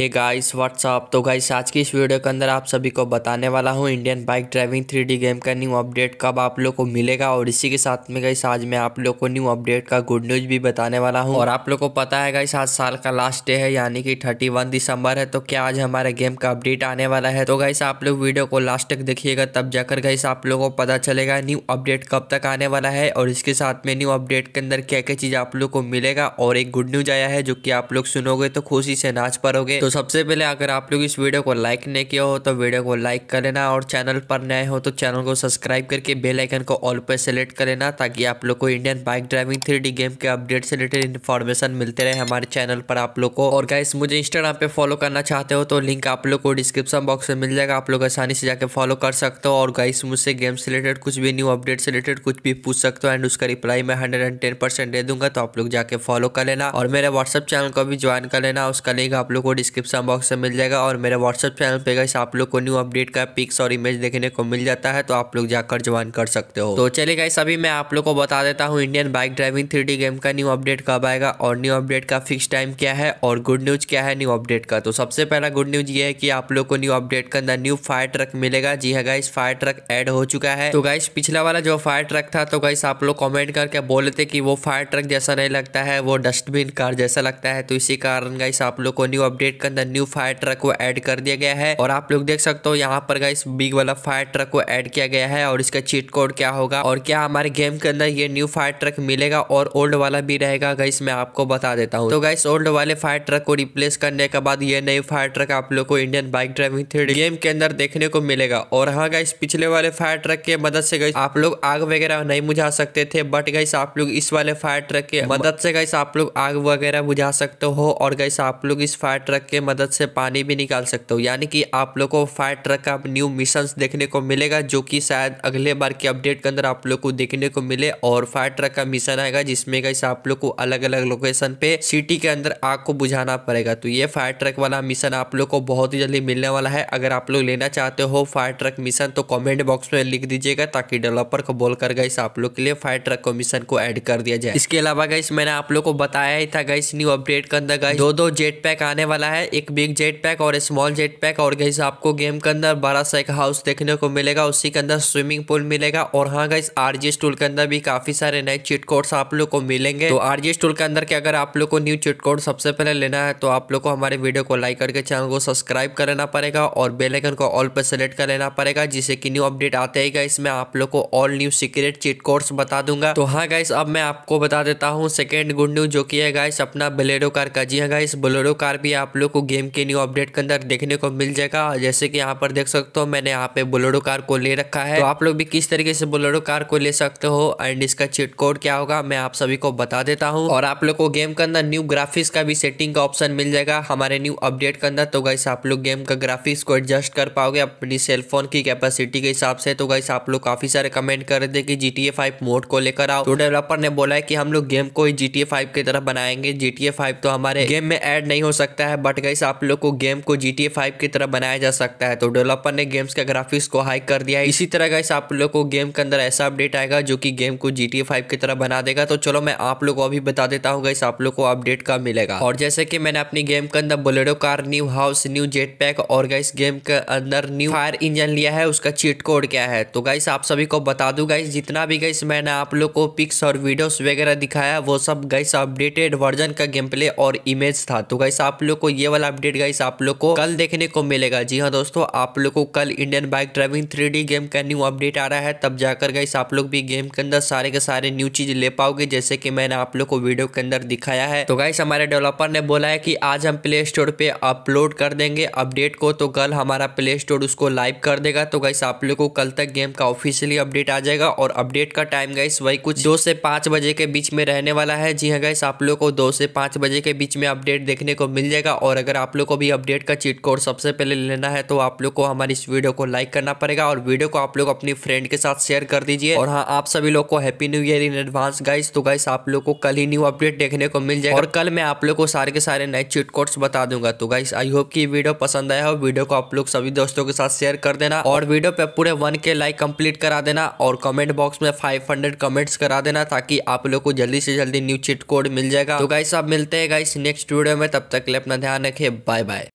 हे guys what's up तो guys आज की इस वीडियो के अंदर आप सभी को बताने वाला हूँ Indian bike driving three game का न्यू अपडेट कब आप लोग को मिलेगा और इसी के साथ में गाइस आज मैं आप लोग को न्यू अपडेट का गुड न्यूज भी बताने वाला हूँ और आप लोग को पता है गाइस आज साल का लास्ट डे है यानी कि थर्टी दिसंबर है तो क्या आज हमारे गेम का अपडेट आने वाला है तो गाइस आप लोग वीडियो को लास्ट तक देखिएगा तब जाकर गाइस आप लोग को पता चलेगा न्यू अपडेट कब तक आने वाला है और इसके साथ में न्यू अपडेट के अंदर क्या क्या चीज़ आप लोग को मिलेगा और एक गुड न्यूज आया है जो की आप लोग सुनोगे तो खुशी से नाच पड़ोगे तो सबसे पहले अगर आप लोग इस वीडियो को लाइक नहीं किया हो तो वीडियो को लाइक कर लेना और चैनल पर नए हो तो चैनल को सब्सक्राइब करके बेल आइकन को ऑल पर सेलेक्ट कर लेना ताकि आप लोग को Indian bike driving three game के अपडेट से रिलेटेड इन्फॉर्मेशन मिलते रहे हमारे चैनल पर आप लोग को और गाइस मुझे इंस्टाग्राम पर फॉलो करना चाहते हो तो लिंक आप लोग को डिस्क्रिप्शन बॉक्स में मिल जाएगा आप लोग आसानी से जाकर फॉलो कर सकते हो और गाइस मुझसे गेम से रिलेटेड कुछ भी न्यू अपडेट से रिलेटेड कुछ भी पूछ सकते हो एंड उसका रिप्लाई मैं हंड्रेड एंड टेन परसेंट दे दूंगा तो आप लोग जाके फॉलो कर लेना और मेरे व्हाट्सअप चैनल को भी ज्वाइन कर लेना उसका लिंक आप लोग को डिस्क्रिप डिस्क्रिप्शन बॉक्स में मिल जाएगा और मेरे व्हाट्सअप चैनल पे गई आप लोग को न्यू अपडेट का पिक्स और इमेज देखने को मिल जाता है तो आप लोग जाकर ज्वाइन कर सकते हो तो चले गाइस अभी मैं आप लोग को बता देता हूँ Indian bike driving three game का न्यू अपडेट कब आएगा और न्यू अपडेट का फिक्स टाइम क्या है और गुड न्यूज़ क्या है न्यू अपडेट का तो सबसे पहला गुड न्यूज़ ये है कि आप लोग को न्यू अपडेट के अंदर न्यू फायर ट्रक मिलेगा जी है गाइस फायर ट्रक एड हो चुका है तो गाइस पिछला वाला जो फायर ट्रक था तो गाइस आप लोग कॉमेंट करके बोले थे की वो फायर ट्रक जैसा नहीं लगता है वो डस्टबिन कार जैसा लगता है तो इसी कारण गाइस आप लोग को न्यू अपडेट के अंदर न्यू फायर ट्रक को ऐड कर दिया गया है और आप लोग देख सकते हो यहाँ पर गाइस बिग वाला फायर ट्रक को ऐड किया गया है और इसका चीट कोड क्या होगा और क्या हमारे गेम के अंदर ये न्यू फायर ट्रक मिलेगा और ओल्ड वाला भी रहेगा गाइस मैं आपको बता देता हूँ तो गाइस ओल्ड वाले फायर ट्रक को रिप्लेस करने के बाद ये नई फायर ट्रक आप लोग को Indian bike driving three game के अंदर देखने को मिलेगा और हाँ गाइस पिछले वाले फायर ट्रक के मदद से गई आप लोग आग वगैरह नहीं बुझा सकते थे बट गाइस आप लोग इस वाले फायर ट्रक के मदद से गाइस आप लोग आग वगैरह बुझा सकते हो और गाइस आप लोग इस फायर ट्रक के मदद से पानी भी निकाल सकते हो यानी कि आप लोग को फायर ट्रक का न्यू मिशन देखने को मिलेगा जो कि शायद अगले बार के अपडेट के अंदर आप लोग को देखने को मिले और फायर ट्रक का मिशन आएगा जिसमें कैसे आप लोग को अलग अलग लोकेशन पे सिटी के अंदर आग को बुझाना पड़ेगा तो ये फायर ट्रक वाला मिशन आप लोग को बहुत ही जल्दी मिलने वाला है अगर आप लोग लेना चाहते हो फायर ट्रक मिशन तो कमेंट बॉक्स में लिख दीजिएगा ताकि डेवलपर को बोलकर कर आप लोग के लिए फायर ट्रक को मिशन को ऐड कर दिया जाए इसके अलावा गाइस मैंने आप लोग को बताया ही था गाइस न्यू अपडेट के अंदर गाइस दो दो जेट पैक आने वाला है है एक बिग जेट पैक और स्मॉल जेट पैक और गई आपको गेम के अंदर बड़ा सा एक हाउस देखने को मिलेगा उसी के अंदर स्विमिंग पूल मिलेगा और हाँ गई आरजी स्टूल के अंदर भी काफी सारे नए चिट कोड्स आप लोग को मिलेंगे तो आरजी स्टूल के अंदर के अगर आप लोग को न्यू चिट कोड सबसे पहले लेना है तो आप लोग को हमारे वीडियो को लाइक करके चैनल को सब्सक्राइब कर लेना पड़ेगा और बेलाइकन को ऑल पर सेलेक्ट कर लेना पड़ेगा जिससे की न्यू अपडेट आते ही गई मैं आप लोग को all new secret cheat codes बता दूंगा तो हाँ गाइस अब मैं आपको बता देता हूँ सेकेंड गुड न्यूज जो की है गाइस अपना बलेरो कार का जी हाँ गाइस बलेडो कार भी आप लोग को गेम के न्यू अपडेट के अंदर देखने को मिल जाएगा जैसे कि यहाँ पर देख सकते हो मैंने यहाँ पे बुलेडो कार को ले रखा है तो आप लोग भी किस तरीके से बुलेडो कार को ले सकते हो एंड इसका चिट कोड क्या होगा मैं आप सभी को बता देता हूँ और आप लोग को गेम के अंदर न्यू ग्राफिक्स का भी सेटिंग का ऑप्शन मिल जाएगा हमारे न्यू अपडेट के अंदर तो गाइस आप लोग गेम का ग्राफिक्स को एडजस्ट कर पाओगे अपनी सेलफोन की कैपेसिटी के हिसाब से तो गाइस आप लोग काफी सारे कमेंट कर रहे थे कि जी टी मोड को लेकर आओ तो डेवलपर ने बोला है कि हम लोग गेम को जी टी की तरफ बनाएंगे जी टी तो हमारे गेम में एड नहीं हो सकता है बट साथ आप लोग को गेम को जी टी फाइव की तरह बनाया जा सकता है तो डेवलपर ने गेम्स के ग्राफिक्स को हाई कर दिया है इसी तरह गाइस आप लोग को गेम के अंदर ऐसा अपडेट आएगा जो कि गेम को जी टी फाइव की तरह बना देगा तो चलो मैं आप लोग को अभी बता देता हूँ गाइस आप लोग को अपडेट कब मिलेगा और जैसे कि मैंने अपनी गेम के अंदर Bolero car new house new jet pack और गाइस गेम के अंदर न्यू फायर इंजन लिया है उसका चीट कोड क्या है तो गाइस आप सभी को बता दू गाइस जितना भी गाइस मैंने आप लोग को पिक्स और वीडियोस वगैरह दिखाया वो सब गाइस अपडेटेड वर्जन का गेम प्ले और इमेज था तो गाइस आप लोग को ये वाला अपडेट गाइस आप लोग को कल देखने को मिलेगा जी हाँ दोस्तों आप लोग को कल Indian bike driving three game का न्यू अपडेट आ रहा है तब जाकर गाइस आप लोग भी गेम के अंदर सारे के सारे न्यू चीज ले पाओगे जैसे की मैंने आप लोग को वीडियो के अंदर दिखाया है तो गाइस हमारे डेवलपर ने बोला है की आज हम प्ले स्टोर पे अपलोड कर देंगे अपडेट को तो कल हमारा प्ले स्टोर उसको लाइव कर देगा तो गाइस आप लोग को कल तक गेम का ऑफिशियली अपडेट आ जाएगा और अपडेट का टाइम गाइस वही कुछ दो से पांच बजे के बीच में रहने वाला है जी हाँ गाइस आप लोग को दो से पांच बजे के बीच में अपडेट देखने को मिल जाएगा और अगर आप लोग को भी अपडेट का चीट कोड सबसे पहले लेना है तो आप लोग को हमारी इस वीडियो को लाइक करना पड़ेगा और वीडियो को आप लोग अपनी फ्रेंड के साथ शेयर कर दीजिए और हाँ आप सभी लोग को happy new year in advance guys तो गाइस आप लोग को कल ही न्यू अपडेट देखने को मिल जाएगा और कल मैं आप लोग को सारे के सारे नए चीट कोड्स बता दूंगा तो गाइस आई होप की वीडियो पसंद आया हो वीडियो को आप लोग सभी दोस्तों के साथ शेयर कर देना और वीडियो पे पूरे वन के लाइक कम्प्लीट करा देना और कमेंट बॉक्स में फाइव हंड्रेड कमेंट्स करा देना ताकि आप लोग को जल्दी से जल्दी न्यू चिट कोड मिल जाएगा तो गाइस आप मिलते हैं गाइस नेक्स्ट वीडियो में तब तक के लिए अपना ध्यान रखे बाय बाय